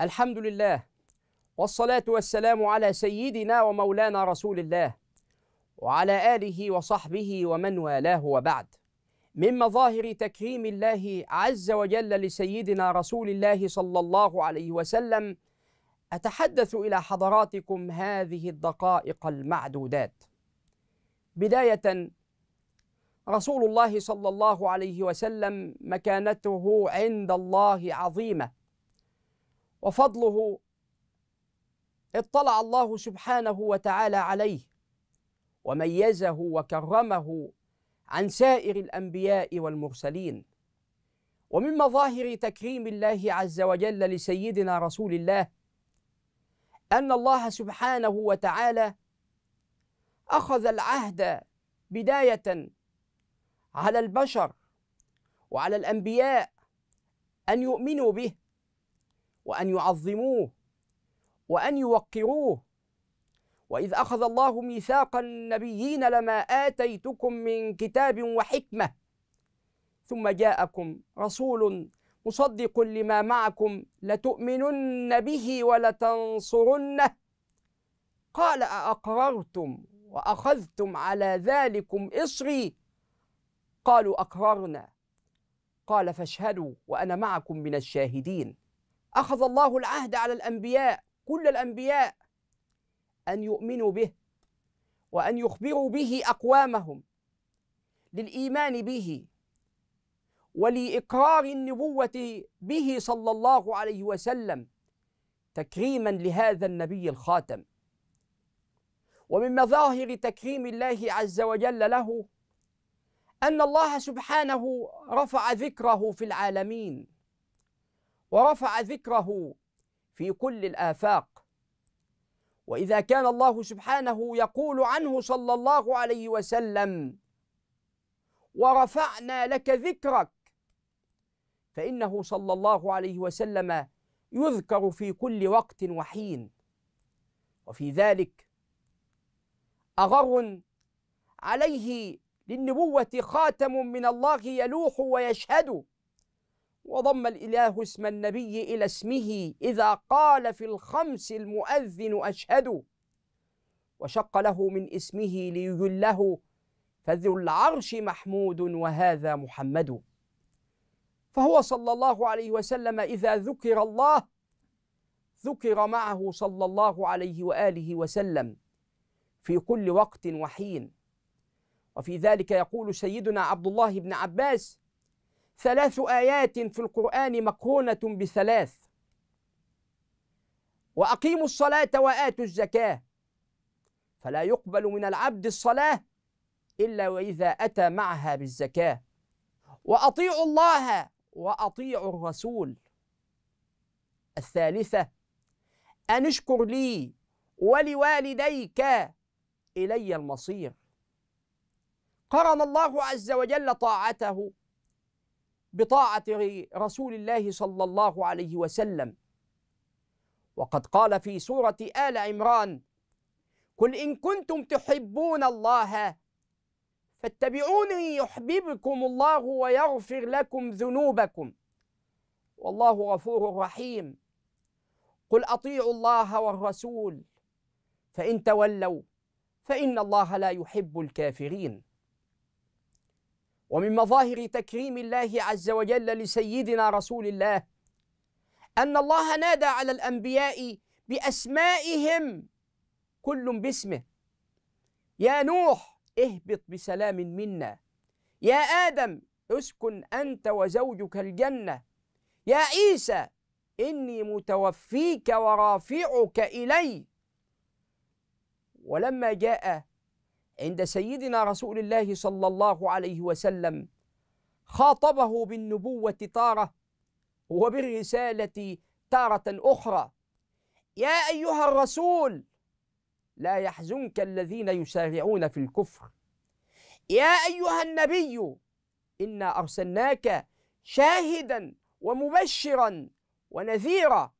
الحمد لله والصلاة والسلام على سيدنا ومولانا رسول الله وعلى آله وصحبه ومن والاه وبعد من مظاهر تكريم الله عز وجل لسيدنا رسول الله صلى الله عليه وسلم أتحدث إلى حضراتكم هذه الدقائق المعدودات بداية رسول الله صلى الله عليه وسلم مكانته عند الله عظيمة وفضله اطلع الله سبحانه وتعالى عليه وميزه وكرمه عن سائر الانبياء والمرسلين ومن مظاهر تكريم الله عز وجل لسيدنا رسول الله ان الله سبحانه وتعالى اخذ العهد بدايه على البشر وعلى الانبياء ان يؤمنوا به وأن يعظموه وأن يوقروه وإذ أخذ الله ميثاق النبيين لما آتيتكم من كتاب وحكمة ثم جاءكم رسول مصدق لما معكم لتؤمنن به ولتنصرنه قال أأقررتم وأخذتم على ذلكم إصري قالوا أقررنا قال فاشهدوا وأنا معكم من الشاهدين أخذ الله العهد على الأنبياء كل الأنبياء أن يؤمنوا به وأن يخبروا به أقوامهم للإيمان به ولإقرار النبوة به صلى الله عليه وسلم تكريما لهذا النبي الخاتم ومن مظاهر تكريم الله عز وجل له أن الله سبحانه رفع ذكره في العالمين ورفع ذكره في كل الآفاق وإذا كان الله سبحانه يقول عنه صلى الله عليه وسلم ورفعنا لك ذكرك فإنه صلى الله عليه وسلم يذكر في كل وقت وحين وفي ذلك أغر عليه للنبوة خاتم من الله يلوح ويشهد وضم الإله اسم النبي إلى اسمه إذا قال في الخمس المؤذن أشهد وشق له من اسمه ليجله فذو العرش محمود وهذا محمد فهو صلى الله عليه وسلم إذا ذكر الله ذكر معه صلى الله عليه وآله وسلم في كل وقت وحين وفي ذلك يقول سيدنا عبد الله بن عباس ثلاث آيات في القرآن مقرونة بثلاث وأقيموا الصلاة وآتوا الزكاة فلا يقبل من العبد الصلاة إلا وإذا أتى معها بالزكاة وأطيعوا الله وأطيعوا الرسول الثالثة أن اشكر لي ولوالديك إلي المصير قرن الله عز وجل طاعته بطاعة رسول الله صلى الله عليه وسلم وقد قال في سورة آل عمران قل إن كنتم تحبون الله فاتبعوني يحببكم الله ويغفر لكم ذنوبكم والله غفور رحيم قل أطيعوا الله والرسول فإن تولوا فإن الله لا يحب الكافرين ومن مظاهر تكريم الله عز وجل لسيدنا رسول الله ان الله نادى على الانبياء باسمائهم كل باسمه يا نوح اهبط بسلام منا يا ادم اسكن انت وزوجك الجنه يا عيسى اني متوفيك ورافعك الي ولما جاء عند سيدنا رسول الله صلى الله عليه وسلم خاطبه بالنبوة تارة وبالرسالة تارة أخرى يا أيها الرسول لا يحزنك الذين يسارعون في الكفر يا أيها النبي إنا أرسلناك شاهدا ومبشرا ونذيرا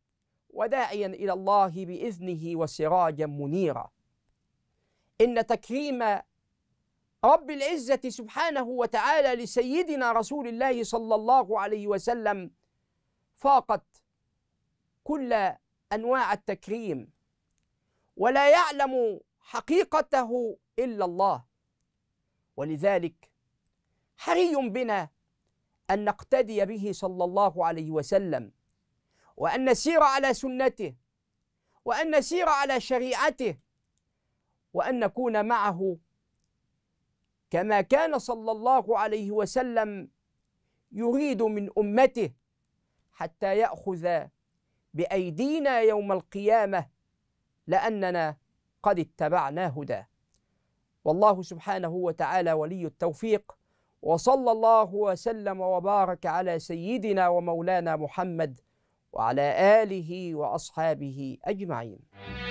وداعيا إلى الله بإذنه وسراجا منيرا إن تكريم رب العزة سبحانه وتعالى لسيدنا رسول الله صلى الله عليه وسلم فاقت كل أنواع التكريم ولا يعلم حقيقته إلا الله ولذلك حري بنا أن نقتدي به صلى الله عليه وسلم وأن نسير على سنته وأن نسير على شريعته وأن نكون معه كما كان صلى الله عليه وسلم يريد من أمته حتى يأخذ بأيدينا يوم القيامة لأننا قد اتبعنا هدى والله سبحانه وتعالى ولي التوفيق وصلى الله وسلم وبارك على سيدنا ومولانا محمد وعلى آله وأصحابه أجمعين